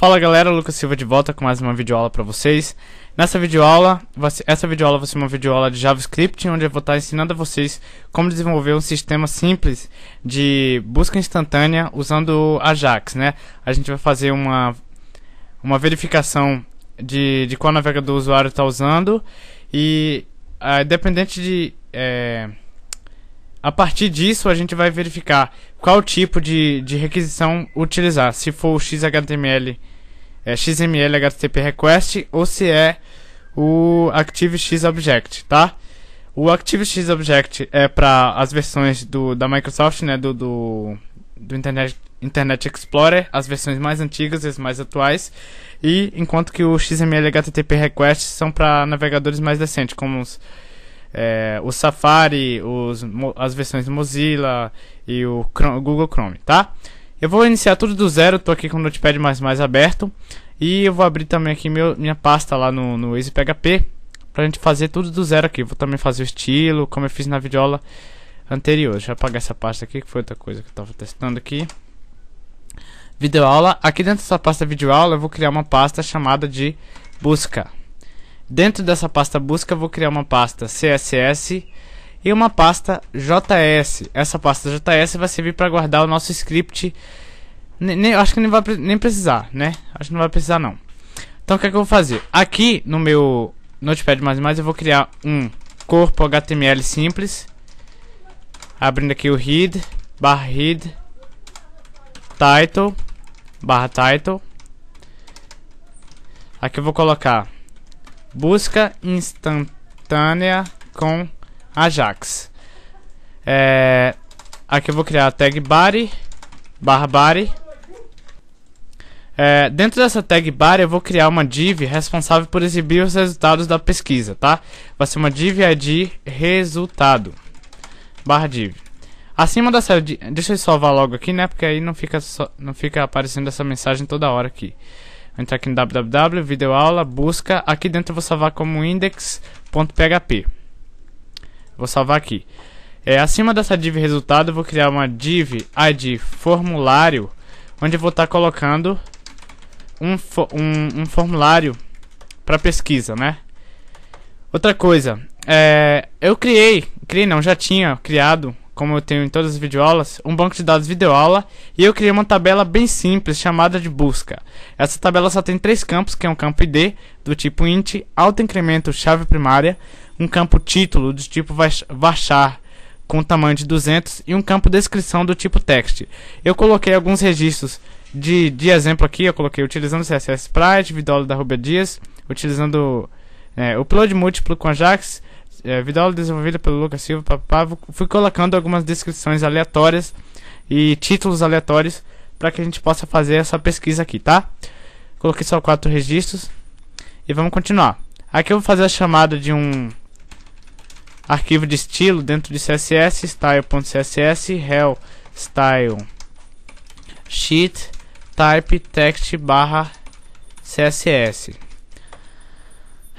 Fala galera, Lucas Silva de volta com mais uma videoaula para vocês. Nessa videoaula, essa videoaula vai ser uma videoaula de JavaScript, onde eu vou estar ensinando a vocês como desenvolver um sistema simples de busca instantânea usando Ajax, né? A gente vai fazer uma, uma verificação de, de qual navegador o usuário está usando e, ah, independente de... É, a partir disso, a gente vai verificar qual tipo de, de requisição utilizar. Se for o XHTML, é, XML HTTP Request ou se é o ActiveX Object, tá? O ActiveX Object é para as versões do, da Microsoft, né, do, do, do Internet, Internet Explorer, as versões mais antigas e as mais atuais, e enquanto que o XML HTTP Request são para navegadores mais decentes, como os é, o Safari, os, as versões Mozilla e o, Chrome, Google Chrome, tá? Eu vou iniciar tudo do zero, estou aqui com o Notepad++ aberto. E eu vou abrir também aqui meu, minha pasta lá no, no Easy PHP, pra gente fazer tudo do zero aqui. Vou também fazer o estilo, como eu fiz na videoaula anterior. Deixa eu apagar essa pasta aqui, que foi outra coisa que eu estava testando aqui. Videoaula. Aqui dentro dessa pasta videoaula, eu vou criar uma pasta chamada de busca. Dentro dessa pasta busca, vou criar uma pasta CSS e uma pasta JS. Essa pasta JS vai servir para guardar o nosso script. Nem, acho que nem vai nem precisar, né? Acho que não vai precisar não. Então o que, é que eu vou fazer? Aqui no meu Notepad++ eu vou criar um corpo HTML simples. Abrindo aqui o read, barra read, title, barra title. Aqui eu vou colocar Busca instantânea com Ajax. É, aqui eu vou criar a tag body, barra body. É, dentro dessa tag body eu vou criar uma div responsável por exibir os resultados da pesquisa, tá? Vai ser uma div id é resultado, barra div. Acima dessa, deixa eu salvar logo aqui, né? Porque aí não fica, só, não fica aparecendo essa mensagem toda hora aqui entrar aqui no www, videoaula, busca. Aqui dentro eu vou salvar como index.php. Vou salvar aqui. É, acima dessa div resultado, eu vou criar uma div id formulário, onde eu vou estar tá colocando um, um, um formulário para pesquisa, né? Outra coisa, é, eu criei, criei não, já tinha criado como eu tenho em todas as videoaulas, um banco de dados videoaula e eu criei uma tabela bem simples chamada de busca. Essa tabela só tem três campos, que é um campo ID do tipo int, alto incremento chave primária, um campo título do tipo varchar com tamanho de 200 e um campo descrição do tipo text. Eu coloquei alguns registros de, de exemplo aqui, eu coloquei utilizando CSS Sprite, videoaula da Rubia Dias, utilizando é, upload múltiplo com Ajax, é, videoaula desenvolvida pelo Lucas Silva, papá, fui colocando algumas descrições aleatórias e títulos aleatórios para que a gente possa fazer essa pesquisa aqui, tá? Coloquei só quatro registros e vamos continuar. Aqui eu vou fazer a chamada de um arquivo de estilo dentro de CSS, style.css, hell style sheet type text barra CSS.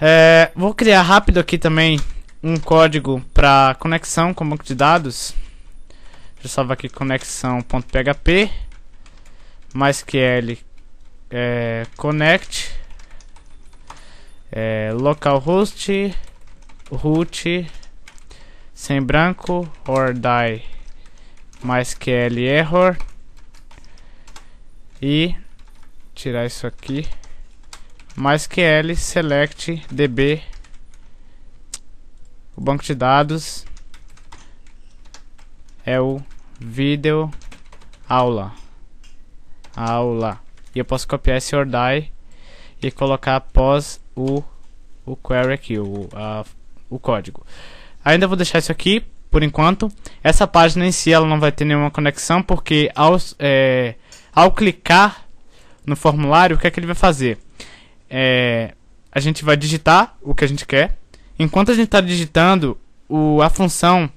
É, vou criar rápido aqui também um código para conexão com banco de dados. Deixa eu salvar aqui conexão.php mais que é, connect é, localhost root sem branco or die mais l error e tirar isso aqui mais l select db o banco de dados é o vídeo aula. Aula. E eu posso copiar esse ordai e colocar após o, o query aqui, o, a, o código. Ainda vou deixar isso aqui por enquanto. Essa página em si ela não vai ter nenhuma conexão porque ao, é, ao clicar no formulário, o que é que ele vai fazer? É, a gente vai digitar o que a gente quer Enquanto a gente está digitando, o, a função,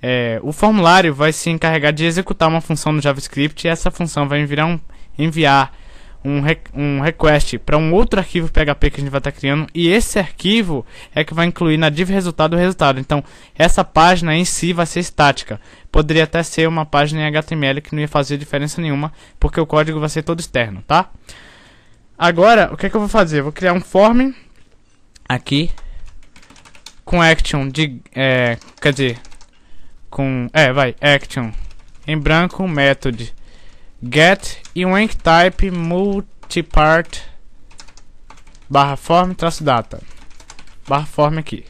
é, o formulário vai se encarregar de executar uma função no JavaScript e essa função vai enviar um, enviar um, um request para um outro arquivo PHP que a gente vai estar tá criando e esse arquivo é que vai incluir na div resultado o resultado. Então, essa página em si vai ser estática. Poderia até ser uma página em HTML que não ia fazer diferença nenhuma, porque o código vai ser todo externo, tá? Agora, o que, é que eu vou fazer? Eu vou criar um form aqui com action de. É, quer dizer. Com. É, vai, action. Em branco, method. Get e um type multipart barra form traço data barra form aqui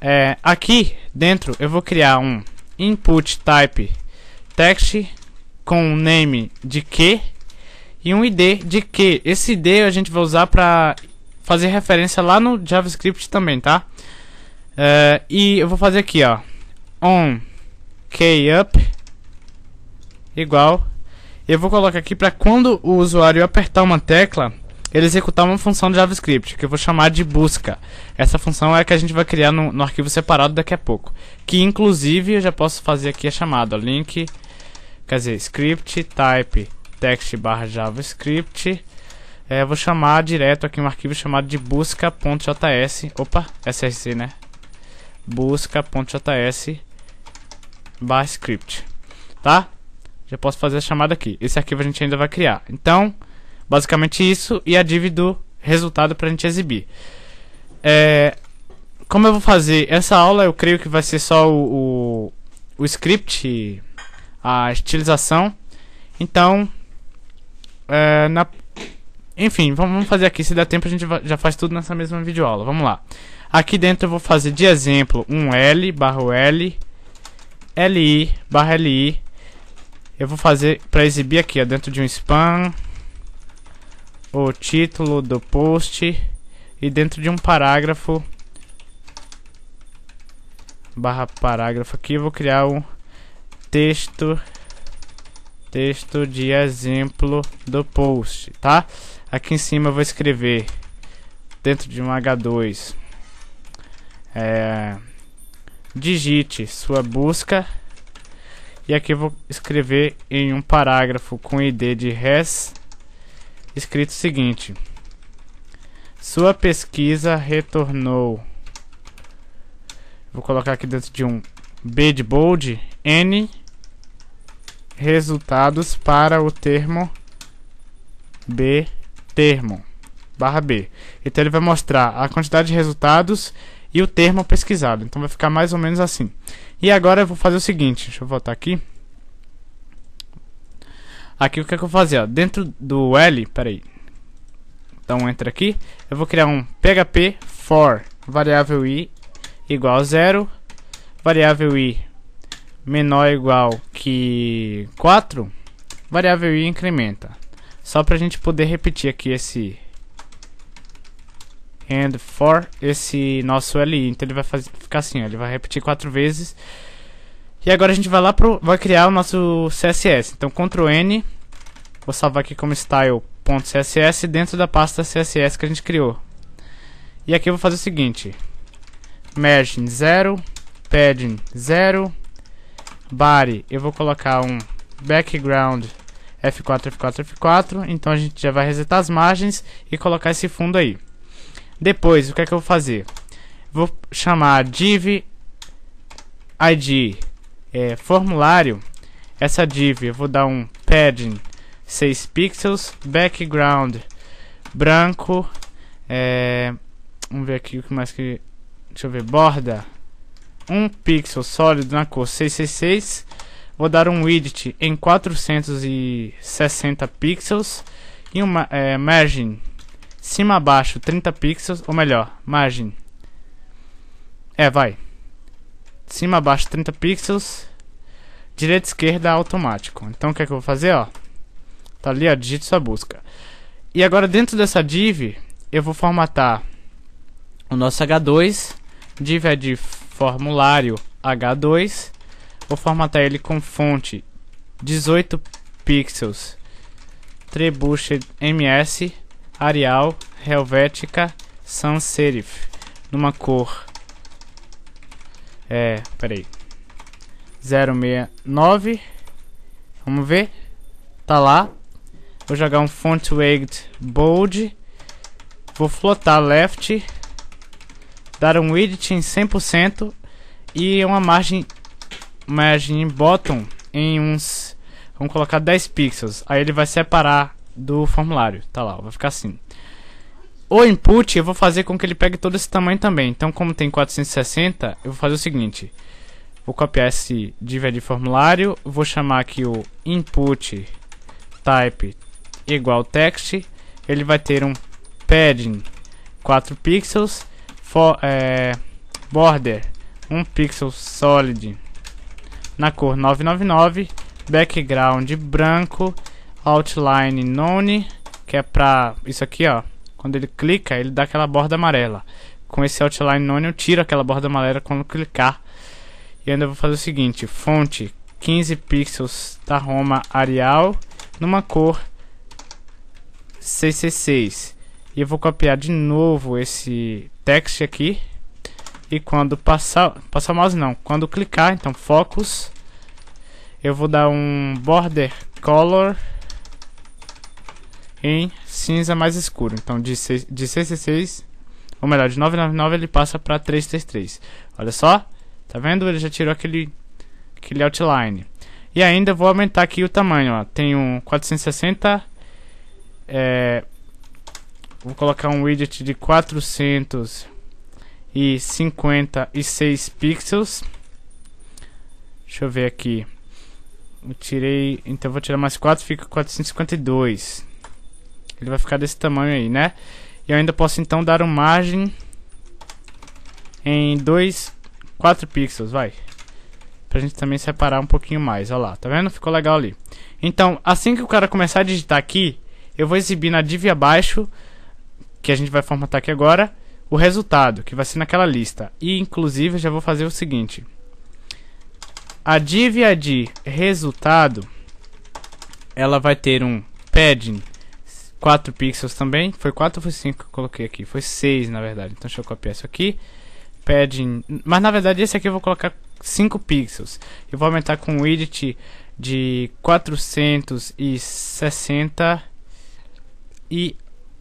é, aqui dentro eu vou criar um input type text com um name de que e um id de que esse id a gente vai usar para fazer referência lá no JavaScript também tá Uh, e eu vou fazer aqui, ó. On igual. Eu vou colocar aqui para quando o usuário apertar uma tecla, ele executar uma função de JavaScript, que eu vou chamar de busca. Essa função é a que a gente vai criar no, no arquivo separado daqui a pouco. Que inclusive eu já posso fazer aqui a chamada, ó, link, quer dizer, script type text barra javascript. É, vou chamar direto aqui um arquivo chamado de busca.js, opa, src, né? busca.js bar script, tá? Já posso fazer a chamada aqui. Esse arquivo a gente ainda vai criar. Então, basicamente isso e a div do resultado para a gente exibir. É, como eu vou fazer essa aula, eu creio que vai ser só o, o, o script, a estilização. Então, é, na, enfim, vamos fazer aqui. Se der tempo, a gente já faz tudo nessa mesma videoaula. Vamos lá. Aqui dentro eu vou fazer de exemplo um L barra L, LI barra LI. Eu vou fazer para exibir aqui ó, dentro de um span o título do post e dentro de um parágrafo barra parágrafo aqui eu vou criar um texto texto de exemplo do post, tá? Aqui em cima eu vou escrever dentro de um H2 é, digite sua busca e aqui vou escrever em um parágrafo com id de res escrito o seguinte sua pesquisa retornou vou colocar aqui dentro de um b de bold n resultados para o termo b termo barra b então ele vai mostrar a quantidade de resultados e o termo pesquisado. Então vai ficar mais ou menos assim. E agora eu vou fazer o seguinte, deixa eu voltar aqui. Aqui o que, é que eu vou fazer? Ó? Dentro do L, peraí. Então entra aqui, eu vou criar um PHP for variável i igual a zero, variável i menor ou igual que 4, variável i incrementa. Só para a gente poder repetir aqui esse and for esse nosso li. Então ele vai fazer, ficar assim, ó, ele vai repetir quatro vezes. E agora a gente vai lá pro, vai criar o nosso CSS. Então Ctrl N, vou salvar aqui como style.css dentro da pasta CSS que a gente criou. E aqui eu vou fazer o seguinte: margin 0, padding 0, body, eu vou colocar um background F4, F4, F4. Então a gente já vai resetar as margens e colocar esse fundo aí. Depois, o que é que eu vou fazer? Vou chamar div id é, formulário. Essa div eu vou dar um padding 6 pixels, background branco. É, vamos ver aqui o que mais que. Deixa eu ver, borda 1 pixel sólido na cor 666. Vou dar um width em 460 pixels e uma é, margin Cima abaixo 30 pixels, ou melhor, margem. É, vai. Cima abaixo 30 pixels. Direita esquerda automático. Então o que é que eu vou fazer, ó? Tá ali, ó, digite sua busca. E agora dentro dessa div, eu vou formatar o nosso H2. Div é de formulário H2. Vou formatar ele com fonte 18 pixels. Trebuchet MS Arial Helvética Sans Serif numa cor é, peraí 069 vamos ver tá lá vou jogar um font weight bold vou flotar left dar um edit em 100% e uma margem margem bottom em uns vamos colocar 10 pixels aí ele vai separar do formulário. Tá lá, vai ficar assim. O input eu vou fazer com que ele pegue todo esse tamanho também. Então, como tem 460, eu vou fazer o seguinte. Vou copiar esse div de formulário, vou chamar aqui o input type igual text. Ele vai ter um padding 4 pixels, for, é, border 1 pixel solid na cor 999, background branco outline none, que é pra isso aqui, ó. Quando ele clica, ele dá aquela borda amarela. Com esse outline none eu tiro aquela borda amarela quando clicar. E ainda vou fazer o seguinte, fonte 15 pixels da Roma Arial numa cor 666. E eu vou copiar de novo esse text aqui. E quando passar, passar mais mouse não, quando clicar, então focus, eu vou dar um border color em cinza mais escuro. Então de, 6, de 666, ou melhor, de 999 ele passa para 333. Olha só, tá vendo? Ele já tirou aquele, aquele outline. E ainda vou aumentar aqui o tamanho, ó. Tem um 460, é, vou colocar um widget de 456 pixels. Deixa eu ver aqui. Eu tirei, então vou tirar mais 4, fica 452. Ele vai ficar desse tamanho aí, né? E eu ainda posso então dar uma margem em 2, 4 pixels, vai. Pra gente também separar um pouquinho mais, olha lá, tá vendo? Ficou legal ali. Então, assim que o cara começar a digitar aqui, eu vou exibir na div abaixo, que a gente vai formatar aqui agora, o resultado, que vai ser naquela lista. E, inclusive, eu já vou fazer o seguinte. A div de resultado, ela vai ter um padding 4 pixels também. Foi 4 ou foi 5 que eu coloquei aqui? Foi 6 na verdade. Então deixa eu copiar isso aqui. Padding. Mas na verdade esse aqui eu vou colocar 5 pixels. Eu vou aumentar com o width de 460 e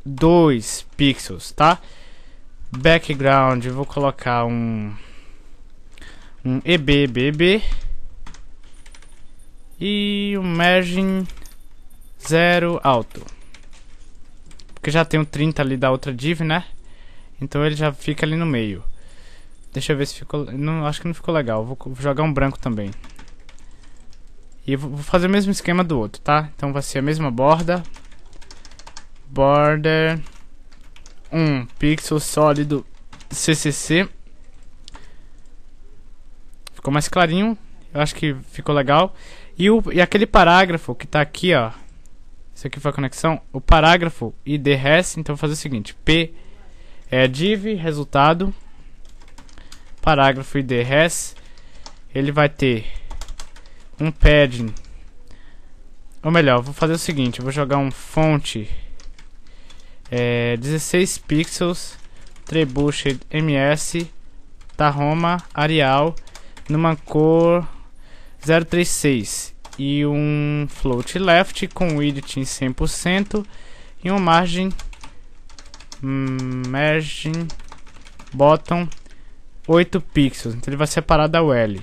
2 pixels, tá? Background, eu vou colocar um um EBBB e um margin zero alto. Porque já tem o 30 ali da outra div, né? Então ele já fica ali no meio. Deixa eu ver se ficou... Não, acho que não ficou legal. Vou, jogar um branco também. E vou fazer o mesmo esquema do outro, tá? Então vai ser a mesma borda. Border... 1 um, pixel sólido CCC. Ficou mais clarinho. Eu acho que ficou legal. E, o, e aquele parágrafo que tá aqui, ó. Isso aqui foi a conexão. O parágrafo e res, então vou fazer o seguinte: p é div resultado parágrafo id res ele vai ter um padding ou melhor vou fazer o seguinte vou jogar um fonte é, 16 pixels trebuchet ms Tahoma Arial numa cor 036 e um float left com width em 100% e uma margem margin bottom 8 pixels, então ele vai separar da UL.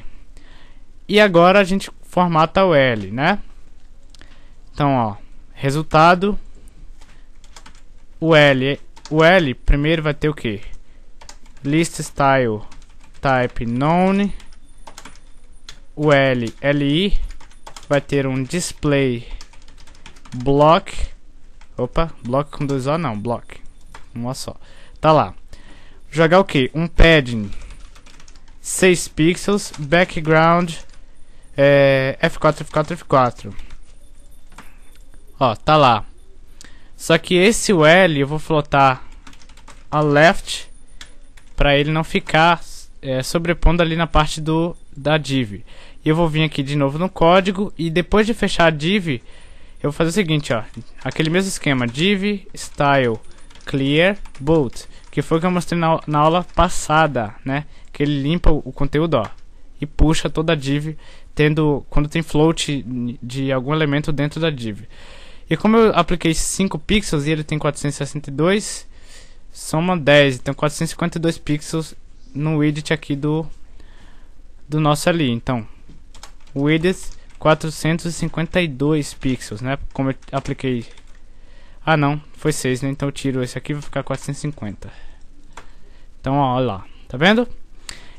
E agora a gente formata a UL, né? Então, ó, resultado UL, UL primeiro vai ter o que? List style type none UL LI vai ter um display block. Opa, block com dois O não, block. Uma só. Tá lá. Jogar o que? Um padding 6 pixels, background é, F4, F4, F4. Ó, tá lá. Só que esse L eu vou flotar a left para ele não ficar é, sobrepondo ali na parte do da div eu vou vir aqui de novo no código e depois de fechar a div, eu vou fazer o seguinte, ó, aquele mesmo esquema, div style clear boot, que foi o que eu mostrei na, na aula passada, né, que ele limpa o, o conteúdo, ó, e puxa toda a div, tendo, quando tem float de algum elemento dentro da div. E como eu apliquei 5 pixels e ele tem 462, soma 10, então 452 pixels no widget aqui do, do nosso ali, então Width 452 pixels, né? Como eu apliquei. Ah, não, foi 6, né? Então eu tiro esse aqui, vai ficar 450. Então, ó, lá, tá vendo?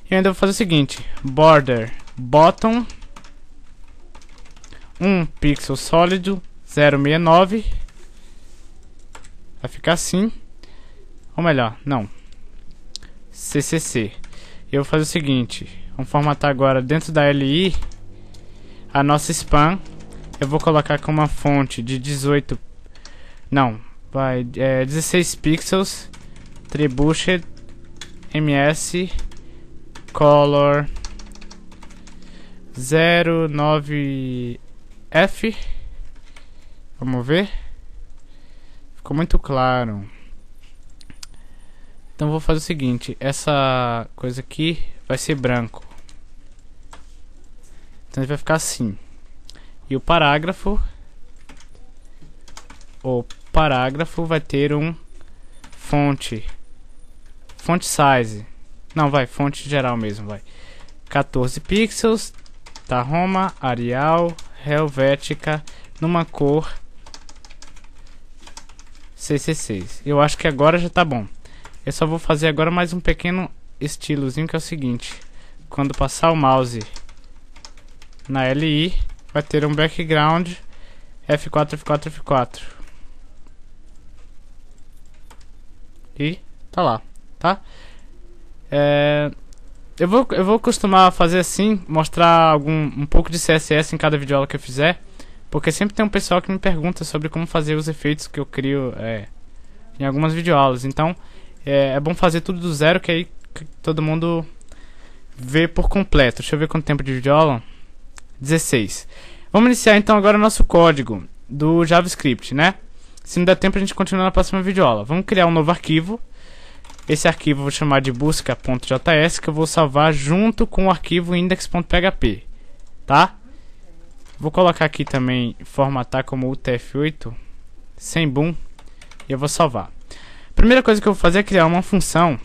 E ainda vou fazer o seguinte: border bottom 1 pixel sólido 069. Vai ficar assim. Ou melhor, não. CCC. Eu vou fazer o seguinte: vamos formatar agora dentro da LI a nossa spam, eu vou colocar com uma fonte de 18... Não, vai, é, 16 pixels, trebuchet, ms, color, 09F. Vamos ver? Ficou muito claro. Então vou fazer o seguinte, essa coisa aqui vai ser branco. Então ele vai ficar assim. E o parágrafo. O parágrafo vai ter um fonte. Fonte size. Não, vai, fonte geral mesmo, vai. 14 pixels. Tá Roma, Arial, Helvética, numa cor CC6. Eu acho que agora já tá bom. Eu só vou fazer agora mais um pequeno estilozinho que é o seguinte. Quando passar o mouse na LI vai ter um background F4, F4, F4. E tá lá, tá? É, eu, vou, eu vou costumar fazer assim, mostrar algum, um pouco de CSS em cada videoaula que eu fizer. Porque sempre tem um pessoal que me pergunta sobre como fazer os efeitos que eu crio é, em algumas videoaulas. Então, é, é bom fazer tudo do zero, que aí todo mundo vê por completo. Deixa eu ver quanto tempo de videoaula. 16. Vamos iniciar então agora o nosso código do JavaScript, né? Se não der tempo, a gente continua na próxima videoaula. Vamos criar um novo arquivo. Esse arquivo eu vou chamar de busca.js, que eu vou salvar junto com o arquivo index.php, tá? Vou colocar aqui também, formatar como UTF-8, sem boom, e eu vou salvar. Primeira coisa que eu vou fazer é criar uma função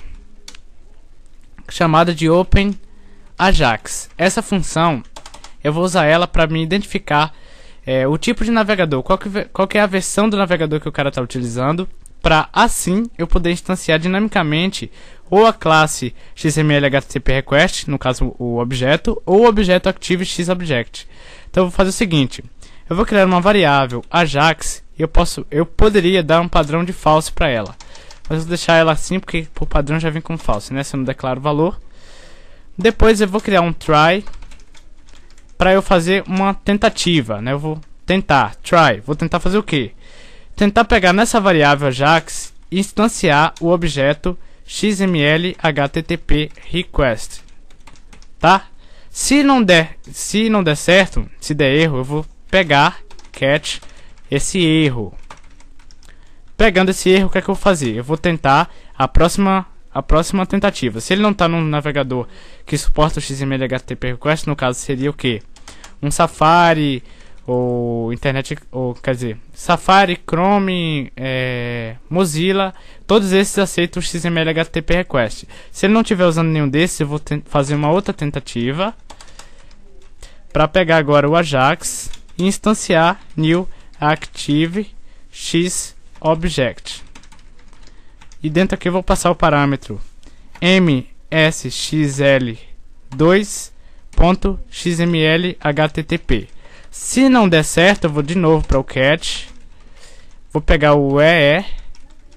chamada de openAjax Essa função eu vou usar ela para me identificar é, o tipo de navegador, qual que, qual que é a versão do navegador que o cara está utilizando, para assim eu poder instanciar dinamicamente ou a classe XML HTTP request, no caso o objeto, ou o objeto active xobject. Então eu vou fazer o seguinte, eu vou criar uma variável Ajax e eu posso eu poderia dar um padrão de false para ela. Mas eu vou deixar ela assim porque por padrão já vem com false, né? Se eu não declaro valor. Depois eu vou criar um try para eu fazer uma tentativa, né? Eu vou tentar, try, vou tentar fazer o quê? Tentar pegar nessa variável Ajax e instanciar o objeto xml http request, tá? Se não der, se não der certo, se der erro, eu vou pegar catch esse erro. Pegando esse erro, o que é que eu vou fazer? Eu vou tentar a próxima a próxima tentativa. Se ele não está num navegador que suporta o XML HTTP request, no caso seria o que? um Safari ou internet ou quer dizer Safari, Chrome, é, Mozilla, todos esses aceitam o XML HTTP request. Se ele não estiver usando nenhum desses, eu vou fazer uma outra tentativa para pegar agora o Ajax e instanciar new active x object. E dentro aqui eu vou passar o parâmetro msxl2 .xml http. Se não der certo, eu vou de novo para o cat. Vou pegar o EE.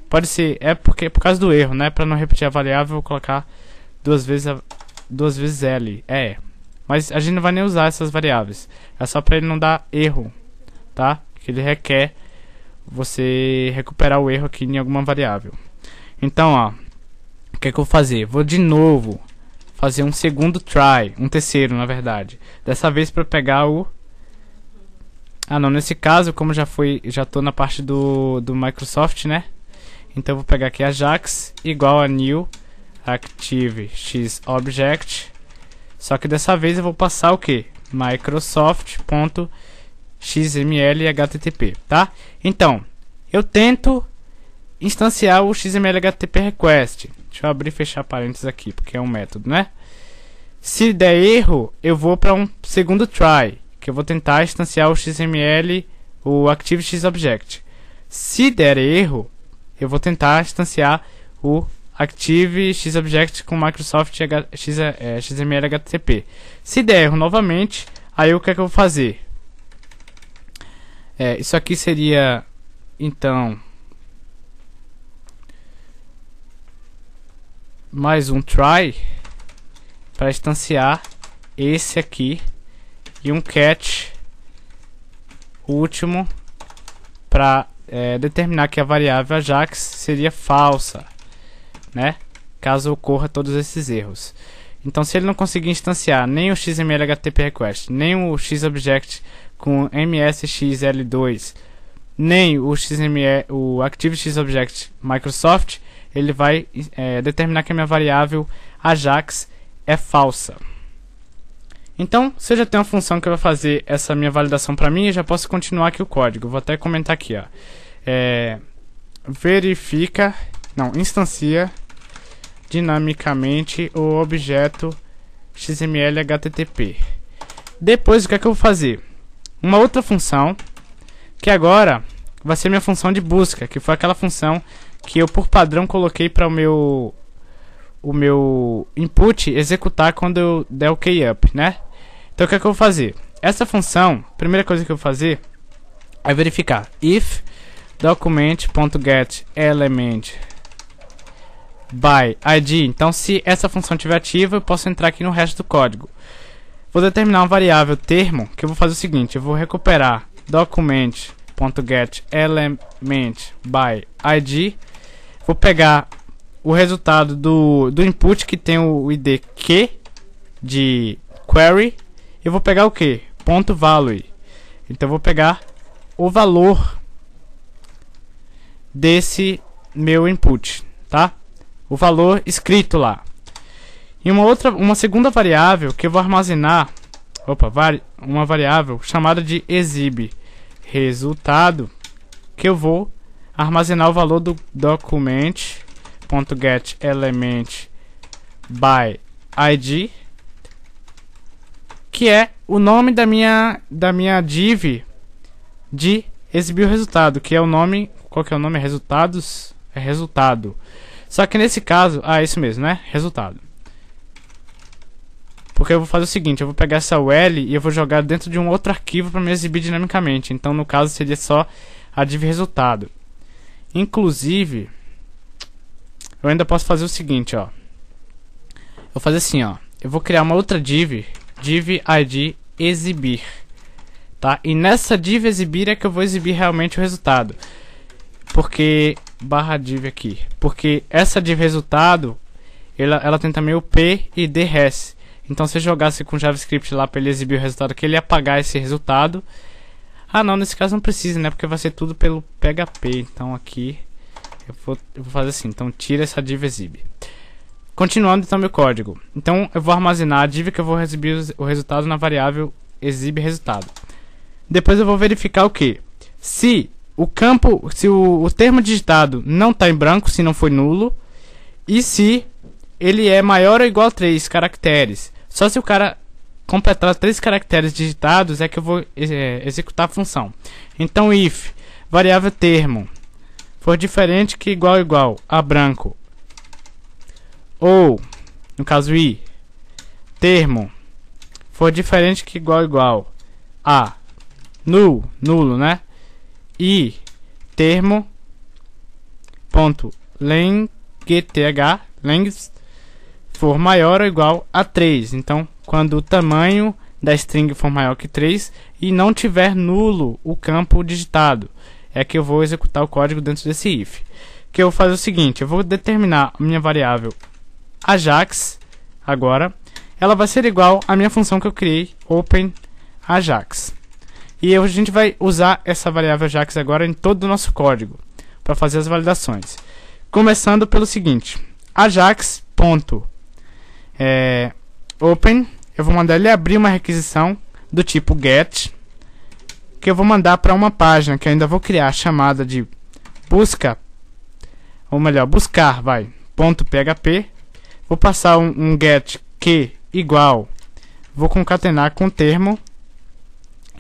Pode ser é porque por causa do erro, né? Para não repetir a variável, vou colocar duas vezes duas vezes L. É. Mas a gente não vai nem usar essas variáveis. É só para ele não dar erro, tá? Que ele requer você recuperar o erro aqui em alguma variável. Então, ó, o que, é que eu vou fazer? Vou de novo fazer um segundo try, um terceiro, na verdade. Dessa vez para pegar o Ah, não, nesse caso, como já foi, já tô na parte do do Microsoft, né? Então vou pegar aqui Ajax igual a new active x object. Só que dessa vez eu vou passar o que? Microsoft.xml http, tá? Então, eu tento instanciar o xml http request. Deixa eu abrir e fechar parênteses aqui, porque é um método, né? Se der erro, eu vou para um segundo try, que eu vou tentar instanciar o XML, o ActiveXObject. Se der erro, eu vou tentar instanciar o ActiveXObject com Microsoft XML é, HTTP. Se der erro novamente, aí o que, é que eu vou fazer? É, isso aqui seria, então, mais um try para instanciar esse aqui e um catch último para é, determinar que a variável Ajax seria falsa, né? Caso ocorra todos esses erros. Então, se ele não conseguir instanciar nem o XML HTTP request, nem o XObject com MSXL2, nem o XML, o Microsoft, ele vai é, determinar que a minha variável Ajax é falsa. Então, se eu já tenho uma função que vai fazer essa minha validação para mim, eu já posso continuar aqui o código. Vou até comentar aqui, ó. É, verifica, não, instancia dinamicamente o objeto XML HTTP. Depois, o que é que eu vou fazer? Uma outra função, que agora vai ser minha função de busca, que foi aquela função que eu por padrão coloquei para o meu o meu input executar quando eu der o key up, né? Então o que, é que eu vou fazer? Essa função, primeira coisa que eu vou fazer é verificar if document.get element by id. Então se essa função estiver ativa, eu posso entrar aqui no resto do código. Vou determinar uma variável termo, que eu vou fazer o seguinte, eu vou recuperar document.getElementById element by id vou pegar o resultado do, do input que tem o id que de query eu vou pegar o que? Ponto value. Então vou pegar o valor desse meu input, tá? O valor escrito lá. E uma outra, uma segunda variável que eu vou armazenar, opa, vari, uma variável chamada de exib resultado que eu vou armazenar o valor do document.getElement by id que é o nome da minha da minha div de exibir o resultado, que é o nome, qual que é o nome? É resultados, é resultado. Só que nesse caso, ah, é isso mesmo, né? Resultado. Porque eu vou fazer o seguinte, eu vou pegar essa UL e eu vou jogar dentro de um outro arquivo para me exibir dinamicamente. Então, no caso, seria só a div resultado. Inclusive, eu ainda posso fazer o seguinte, ó. Eu vou fazer assim, ó. Eu vou criar uma outra div, div id exibir, tá? E nessa div exibir é que eu vou exibir realmente o resultado. Porque barra div aqui, porque essa div resultado, ela, ela tem também o p e drs. Então se eu jogasse com JavaScript lá para ele exibir o resultado, que ele ia apagar esse resultado ah não, nesse caso não precisa, né? Porque vai ser tudo pelo PHP. Então aqui eu vou, eu vou fazer assim. Então tira essa div exib. Continuando então meu código. Então eu vou armazenar a div que eu vou receber o resultado na variável exibe resultado. Depois eu vou verificar o que? Se o campo, se o, o termo digitado não está em branco, se não foi nulo, e se ele é maior ou igual a 3 caracteres. Só se o cara completar três caracteres digitados é que eu vou é, executar a função. Então if variável termo for diferente que igual igual a branco ou no caso i termo for diferente que igual igual a null, nulo, né? E termo ponto length, length for maior ou igual a 3. Então quando o tamanho da string for maior que 3 e não tiver nulo o campo digitado. É que eu vou executar o código dentro desse if. Que eu vou fazer o seguinte, eu vou determinar a minha variável Ajax agora. Ela vai ser igual à minha função que eu criei, open Ajax. E a gente vai usar essa variável Ajax agora em todo o nosso código para fazer as validações. Começando pelo seguinte, Ajax ponto, é, open eu vou mandar ele abrir uma requisição do tipo get, que eu vou mandar para uma página que eu ainda vou criar chamada de busca, ou melhor, buscar, vai, ponto .php, vou passar um, um get que igual, vou concatenar com o termo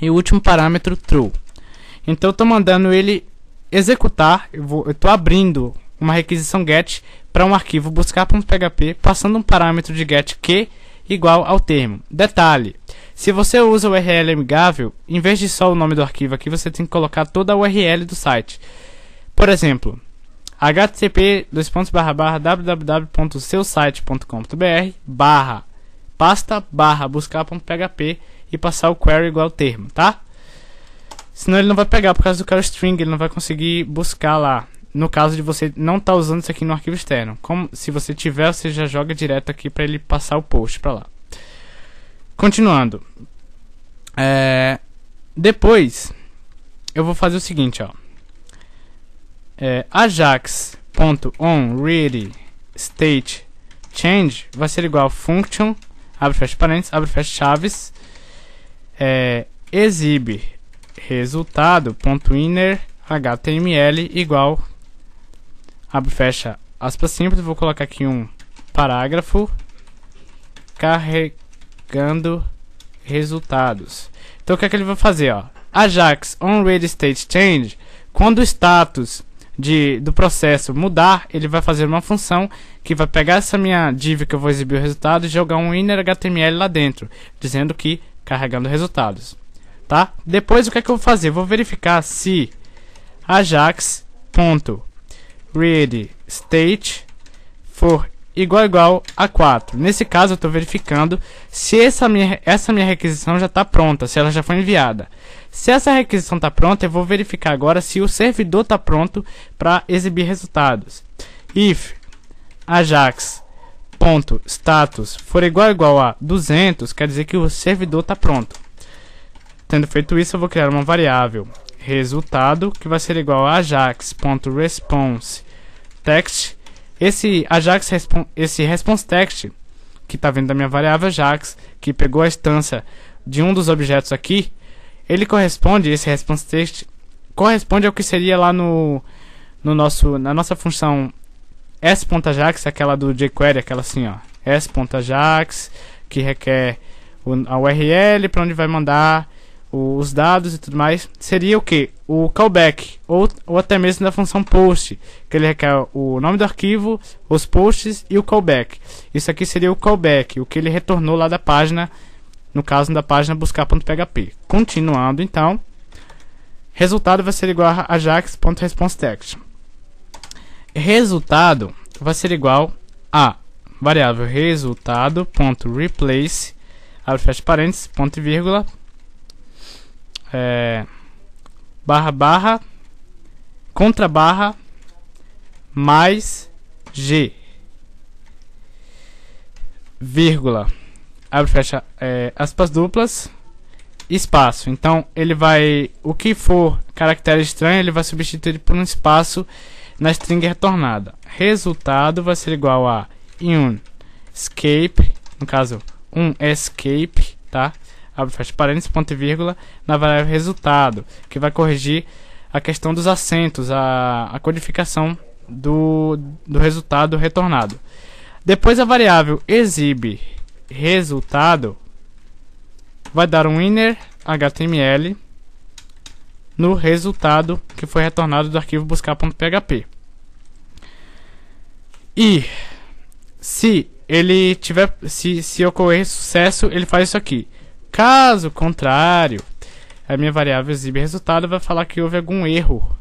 e o último parâmetro true. Então eu estou mandando ele executar, eu estou abrindo uma requisição get para um arquivo buscar.php, passando um parâmetro de get que igual ao termo. Detalhe: se você usa o URL amigável, em vez de só o nome do arquivo aqui, você tem que colocar toda a URL do site. Por exemplo, http://www.seusite.com.br barra pasta barra buscar.php e passar o query igual ao termo, tá? Senão ele não vai pegar por causa do caro string, ele não vai conseguir buscar lá no caso de você não estar tá usando isso aqui no arquivo externo. Como se você tiver, você já joga direto aqui para ele passar o post para lá. Continuando. É, depois, eu vou fazer o seguinte, ó. É, ajax.onReady state change vai ser igual a function, abre fecha parênteses, abre fecha chaves, é, exibe resultado.innerHTML HTML igual abre fecha aspas simples, vou colocar aqui um parágrafo carregando resultados. Então o que é que ele vai fazer, ó? Ajax on ready state change, quando o status de, do processo mudar, ele vai fazer uma função que vai pegar essa minha div que eu vou exibir o resultado e jogar um inner HTML lá dentro, dizendo que carregando resultados. Tá? Depois o que é que eu vou fazer? Vou verificar se ajax ponto read state for igual igual a 4. Nesse caso, eu estou verificando se essa minha, essa minha requisição já está pronta, se ela já foi enviada. Se essa requisição está pronta, eu vou verificar agora se o servidor está pronto para exibir resultados. If ajax.status for igual igual a 200, quer dizer que o servidor está pronto. Tendo feito isso, eu vou criar uma variável resultado, que vai ser igual a ajax.response text. Esse ajax respon esse response text que está vindo da minha variável ajax, que pegou a instância de um dos objetos aqui, ele corresponde esse response text corresponde ao que seria lá no no nosso na nossa função s.ajax, aquela do jQuery, aquela assim, ó, s.ajax que requer a URL para onde vai mandar os dados e tudo mais, seria o que? O callback, ou, ou até mesmo da função post, que ele requer o nome do arquivo, os posts e o callback. Isso aqui seria o callback, o que ele retornou lá da página, no caso da página buscar.php. Continuando então, resultado vai ser igual a ajax.responseText. Resultado vai ser igual a variável resultado.replace, abre fecha parênteses, ponto e vírgula, é, barra barra contra barra mais G vírgula abre fecha é, aspas duplas espaço então ele vai o que for caractere estranho ele vai substituir por um espaço na string retornada resultado vai ser igual a in escape no caso um escape tá abre fecha parênteses, ponto e vírgula, na variável resultado, que vai corrigir a questão dos assentos, a, a codificação do, do resultado retornado. Depois a variável exibe resultado vai dar um inner HTML no resultado que foi retornado do arquivo buscar.php. E se ele tiver se, se ocorrer sucesso, ele faz isso aqui. Caso contrário, a minha variável exibe resultado vai falar que houve algum erro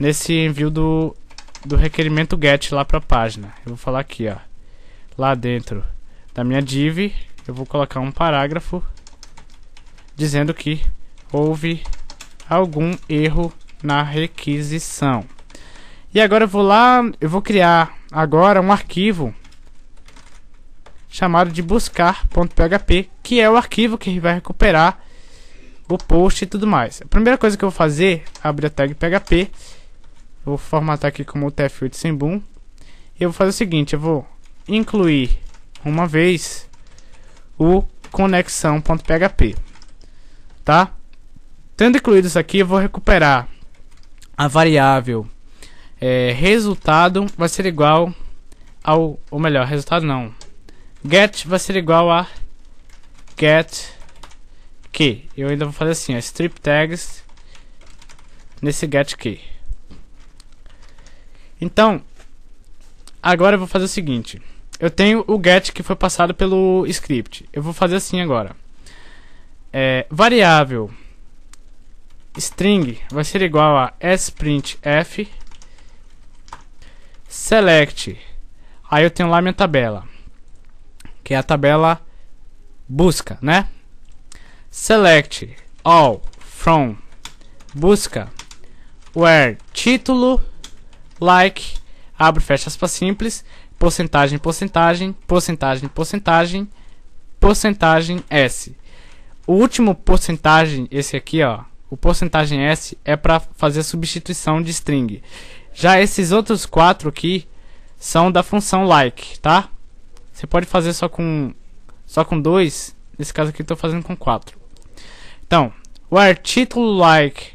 nesse envio do, do requerimento get lá para a página. Eu vou falar aqui, ó, lá dentro da minha div, eu vou colocar um parágrafo dizendo que houve algum erro na requisição. E agora eu vou lá, eu vou criar agora um arquivo chamado de buscar.php, que é o arquivo que vai recuperar o post e tudo mais. A primeira coisa que eu vou fazer é abrir a tag PHP. Vou formatar aqui como TF8 sem boom. E eu vou fazer o seguinte, eu vou incluir uma vez o conexão.php. Tá? Tendo incluído isso aqui, eu vou recuperar a variável é, resultado vai ser igual ao, ou melhor, resultado não, Get vai ser igual a get key. Eu ainda vou fazer assim, ó, strip tags nesse get key. Então, agora eu vou fazer o seguinte. Eu tenho o get que foi passado pelo script. Eu vou fazer assim agora. É, variável string vai ser igual a sprintf select. Aí eu tenho lá minha tabela que é a tabela busca, né? Select all from busca where título like abre fecha aspas simples porcentagem porcentagem porcentagem porcentagem porcentagem s o último porcentagem esse aqui ó o porcentagem s é para fazer substituição de string já esses outros quatro aqui são da função like tá você pode fazer só com só com dois. Nesse caso aqui estou fazendo com quatro. Então, where título like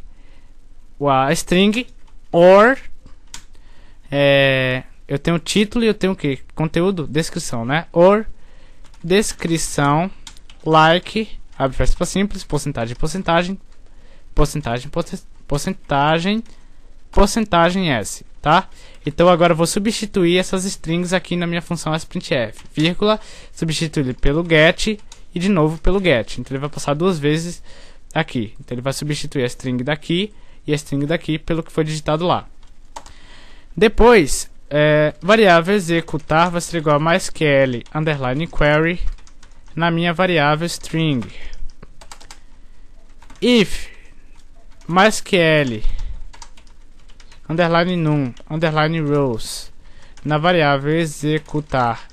a string or é, eu tenho título e eu tenho o que? Conteúdo, descrição, né? Or descrição like abre para simples, porcentagem, porcentagem, porcentagem, porcentagem, porcentagem S tá? Então agora vou substituir essas strings aqui na minha função sprintf, vírgula, substituir pelo get e de novo pelo get. Então ele vai passar duas vezes aqui. Então ele vai substituir a string daqui e a string daqui pelo que foi digitado lá. Depois, é, variável executar vai ser igual a mais ql underline query na minha variável string. If mais ql underline num, underline rows, na variável executar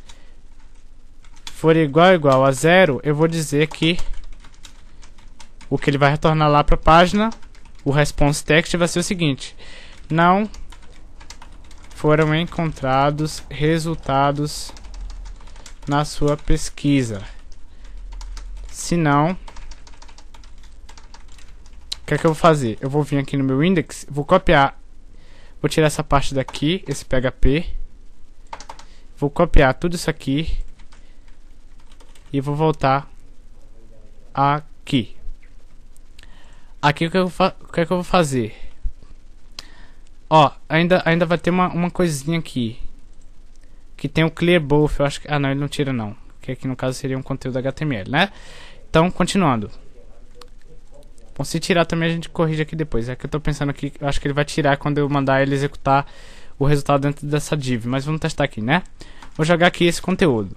for igual igual a zero, eu vou dizer que o que ele vai retornar lá para a página, o response text vai ser o seguinte: não foram encontrados resultados na sua pesquisa. Se não, o que é que eu vou fazer? Eu vou vir aqui no meu index, vou copiar Vou tirar essa parte daqui, esse PHP. Vou copiar tudo isso aqui. E vou voltar aqui. Aqui o que eu vou, o que, é que eu vou fazer? Ó, ainda, ainda vai ter uma, uma coisinha aqui. Que tem o clear both, eu acho que... Ah, não, ele não tira não. Que aqui no caso seria um conteúdo HTML, né? Então, continuando. Bom, se tirar também a gente corrige aqui depois. É que eu tô pensando aqui, eu acho que ele vai tirar quando eu mandar ele executar o resultado dentro dessa div. Mas vamos testar aqui, né? Vou jogar aqui esse conteúdo.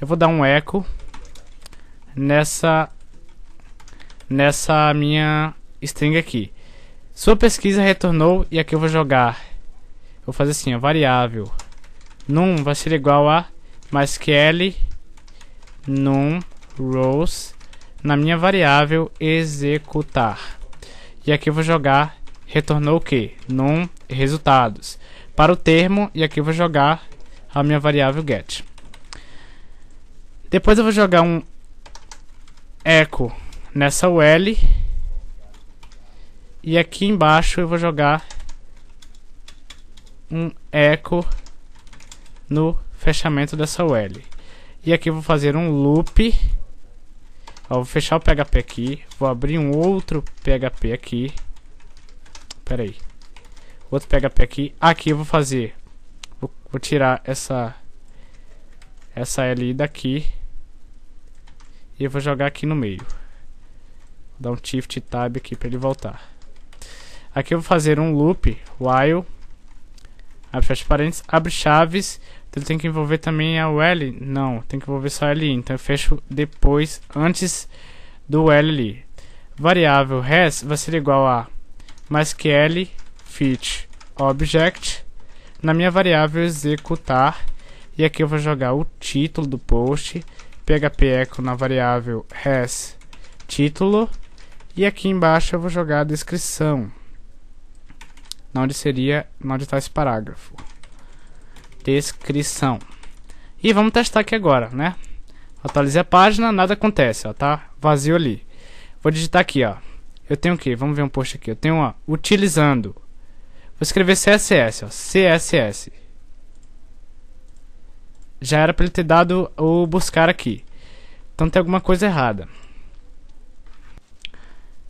Eu vou dar um echo nessa, nessa minha string aqui. Sua pesquisa retornou e aqui eu vou jogar. Vou fazer assim, ó, variável num vai ser igual a mais que L num rows na minha variável executar. E aqui eu vou jogar retornou o que? Num resultados. Para o termo, e aqui eu vou jogar a minha variável get. Depois eu vou jogar um echo nessa UL. E aqui embaixo eu vou jogar um echo no fechamento dessa UL. E aqui eu vou fazer um loop Ó, vou fechar o PHP aqui. Vou abrir um outro PHP aqui. Pera aí. Outro PHP aqui. Aqui eu vou fazer. Vou, vou tirar essa. Essa LI daqui. E eu vou jogar aqui no meio. Vou dar um shift tab aqui para ele voltar. Aqui eu vou fazer um loop while Abre fecha parênteses, abre chaves. Então tem que envolver também a L. Não, tem que envolver só L. Então eu fecho depois, antes do L ali. Variável res vai ser igual a mais que L fit object. Na minha variável executar. E aqui eu vou jogar o título do post. PHP echo na variável res título. E aqui embaixo eu vou jogar a descrição na onde seria, na onde está esse parágrafo. Descrição. E vamos testar aqui agora, né? Atualizei a página, nada acontece, ó, tá vazio ali. Vou digitar aqui, ó. Eu tenho o quê? Vamos ver um post aqui. Eu tenho, ó, utilizando. Vou escrever CSS, ó, CSS. Já era para ele ter dado o buscar aqui. Então tem alguma coisa errada.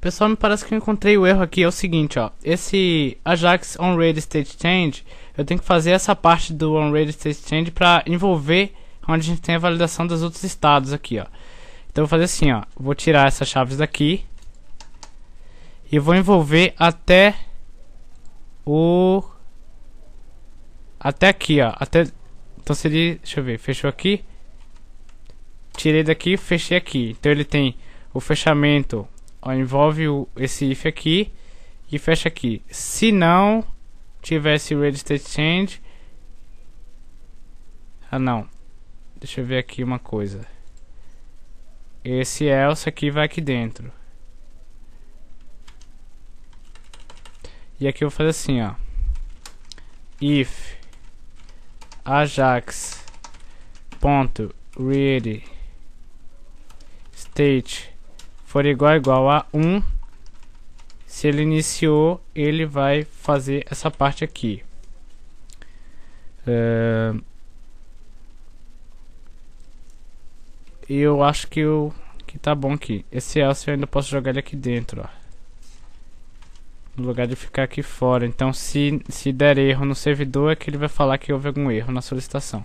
Pessoal, me parece que eu encontrei o erro aqui. É o seguinte, ó. Esse Ajax ready State Change, eu tenho que fazer essa parte do ready State Change para envolver onde a gente tem a validação dos outros estados aqui, ó. Então, eu vou fazer assim, ó. Vou tirar essas chaves daqui. E vou envolver até o... Até aqui, ó. Até... Então, seria... Deixa eu ver. Fechou aqui. Tirei daqui, fechei aqui. Então, ele tem o fechamento Ó, envolve o, esse if aqui e fecha aqui. Se não tivesse ready state change. Ah, não. Deixa eu ver aqui uma coisa. Esse else aqui vai aqui dentro. E aqui eu vou fazer assim, ó. If Ajax ponto ready state for igual a igual a 1, se ele iniciou, ele vai fazer essa parte aqui. Uh, eu acho que eu que tá bom aqui. Esse else eu ainda posso jogar ele aqui dentro, ó. No lugar de ficar aqui fora. Então se, se der erro no servidor é que ele vai falar que houve algum erro na solicitação.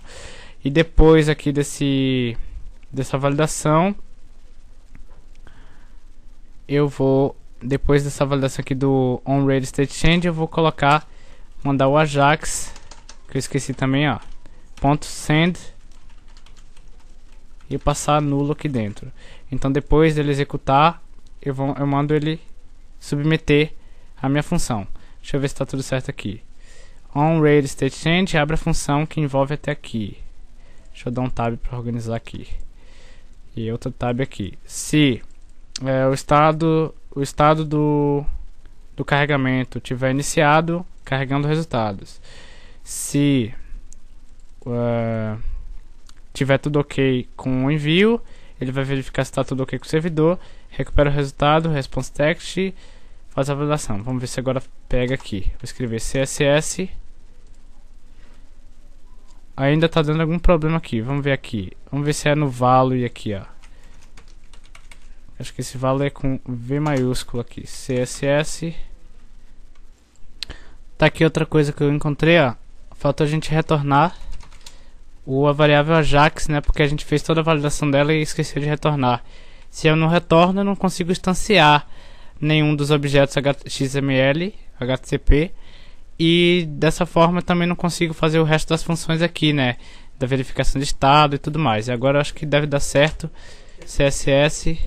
E depois aqui desse dessa validação, eu vou, depois dessa validação aqui do on-rail change, eu vou colocar, mandar o Ajax, que eu esqueci também, ó, ponto send, e passar nulo aqui dentro. Então depois dele executar, eu, vou, eu mando ele submeter a minha função. Deixa eu ver se está tudo certo aqui. OnRail State Change abre a função que envolve até aqui. Deixa eu dar um tab para organizar aqui. E outro tab aqui. Se é, o estado o estado do, do carregamento tiver iniciado carregando resultados se uh, tiver tudo ok com o envio ele vai verificar se está tudo ok com o servidor recupera o resultado response text faz a validação vamos ver se agora pega aqui vou escrever css ainda está dando algum problema aqui vamos ver aqui vamos ver se é no value e aqui ó Acho que esse vale é com V maiúsculo aqui. CSS. Tá aqui outra coisa que eu encontrei, ó. Falta a gente retornar o, a variável Ajax, né? Porque a gente fez toda a validação dela e esqueceu de retornar. Se eu não retorno, eu não consigo instanciar nenhum dos objetos HTML, HTTP. E dessa forma também não consigo fazer o resto das funções aqui, né? Da verificação de estado e tudo mais. E agora eu acho que deve dar certo. CSS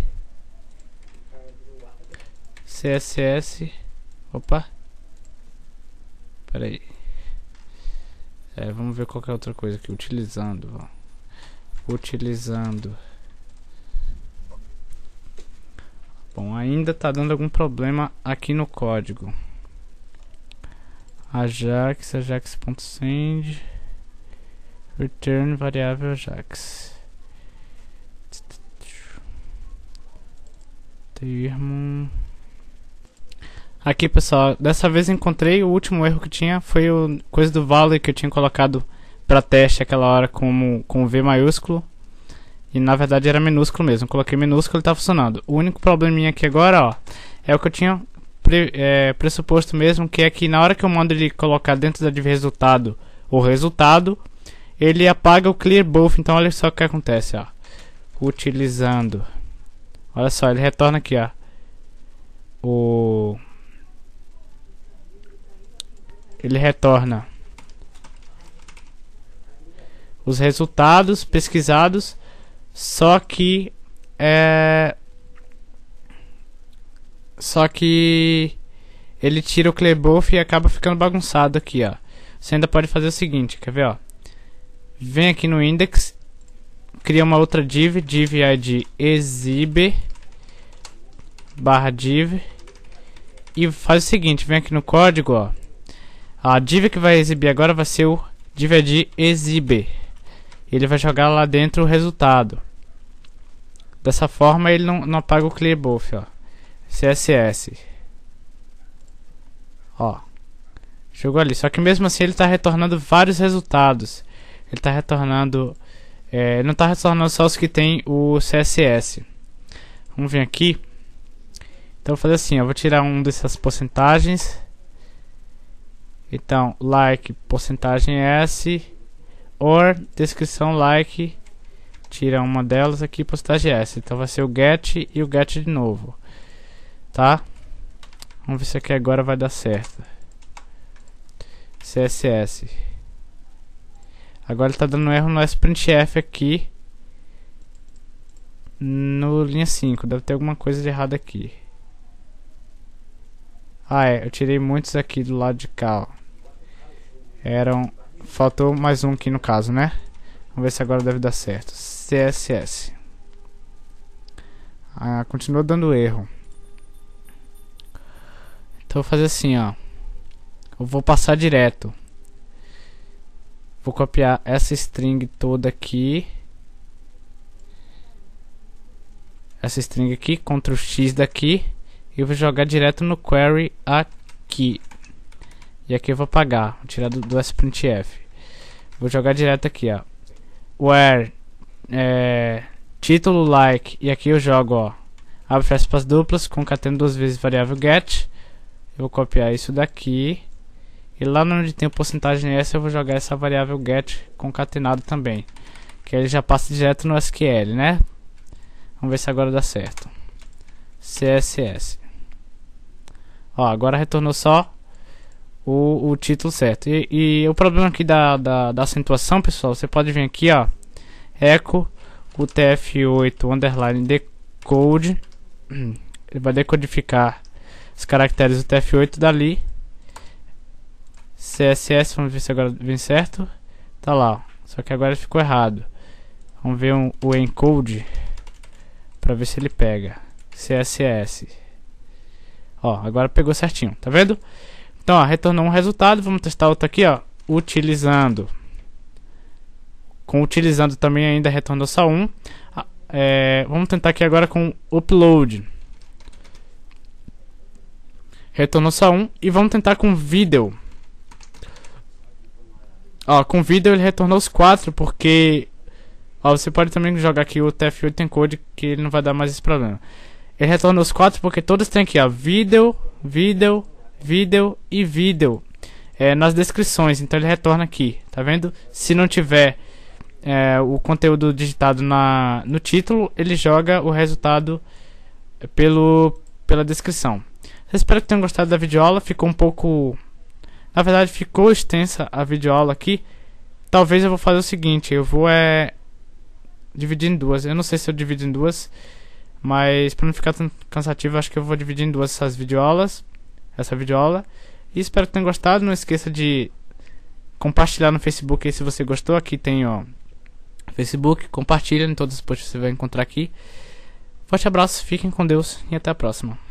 CSS. Opa. Pera aí. É, vamos ver qualquer é outra coisa aqui. Utilizando. Ó. Utilizando. Bom, ainda tá dando algum problema aqui no código. Ajax, ajax.send return variável ajax. Termo Aqui, pessoal, dessa vez encontrei o último erro que tinha, foi o coisa do valor que eu tinha colocado para teste aquela hora com, com V maiúsculo. E na verdade era minúsculo mesmo, coloquei minúsculo e está funcionando. O único probleminha aqui agora, ó, é o que eu tinha pre, é, pressuposto mesmo, que é que na hora que eu mando ele colocar dentro da div resultado o resultado, ele apaga o clear both, então olha só o que acontece, ó. Utilizando. Olha só, ele retorna aqui, ó. O ele retorna os resultados pesquisados, só que é, só que ele tira o Kleboff e acaba ficando bagunçado aqui, ó. Você ainda pode fazer o seguinte, quer ver, ó? Vem aqui no index, cria uma outra div, div é de exibe barra div e faz o seguinte, vem aqui no código, ó. A div que vai exibir agora vai ser o div de exibir. Ele vai jogar lá dentro o resultado. Dessa forma ele não, não apaga o clearbuff, ó. CSS. Ó. Jogou ali. Só que mesmo assim ele está retornando vários resultados. Ele está retornando... É, não está retornando só os que tem o CSS. Vamos vir aqui. Então vou fazer assim, eu vou tirar um dessas porcentagens. Então, like, porcentagem S, or descrição like, tira uma delas aqui, porcentagem S. Então vai ser o get e o get de novo, tá? Vamos ver se aqui agora vai dar certo. CSS. Agora ele tá dando erro no sprintf aqui. No linha 5. Deve ter alguma coisa de errado aqui. Ah, é. Eu tirei muitos aqui do lado de cá, ó. Eram... Faltou mais um aqui no caso, né? Vamos ver se agora deve dar certo. CSS. Ah, continua dando erro. Então vou fazer assim, ó. Eu vou passar direto. Vou copiar essa string toda aqui. Essa string aqui, Ctrl X daqui. E vou jogar direto no query aqui. E aqui eu vou apagar, vou tirar do, do sprintf. Vou jogar direto aqui, ó. Where, é, título, like, e aqui eu jogo, ó. Abre aspas duplas, concatena duas vezes variável get. Eu vou copiar isso daqui. E lá onde tem o porcentagem S eu vou jogar essa variável get concatenado também. Que ele já passa direto no SQL, né? Vamos ver se agora dá certo. CSS. Ó, agora retornou só o, o título certo. E, e, o problema aqui da, da, da acentuação, pessoal, você pode vir aqui, ó, echo utf8 underline decode, ele vai decodificar os caracteres utf8 dali, css, vamos ver se agora vem certo, tá lá, ó. só que agora ficou errado. Vamos ver um, o encode para ver se ele pega. CSS. Ó, agora pegou certinho, tá vendo? Então, ó, retornou um resultado. Vamos testar outro aqui, ó. Utilizando. Com utilizando também ainda retornou só um. Ah, é, vamos tentar aqui agora com upload. Retornou só um. E vamos tentar com vídeo. Ó, com vídeo ele retornou os quatro, porque... Ó, você pode também jogar aqui o TF8 encode, que ele não vai dar mais esse problema. Ele retornou os quatro, porque todos têm aqui, ó. Vídeo, vídeo, vídeo e vídeo é, nas descrições. Então ele retorna aqui, tá vendo? Se não tiver é, o conteúdo digitado na, no título, ele joga o resultado pelo, pela descrição. Eu espero que tenham gostado da videoaula. Ficou um pouco. Na verdade, ficou extensa a videoaula aqui. Talvez eu vou fazer o seguinte: eu vou é, dividir em duas. Eu não sei se eu divido em duas, mas para não ficar tão cansativo, acho que eu vou dividir em duas essas videoaulas essa videoaula. E espero que tenham gostado. Não esqueça de compartilhar no Facebook aí se você gostou. Aqui tem, o Facebook. Compartilha em todos os posts que você vai encontrar aqui. Forte abraço, fiquem com Deus e até a próxima.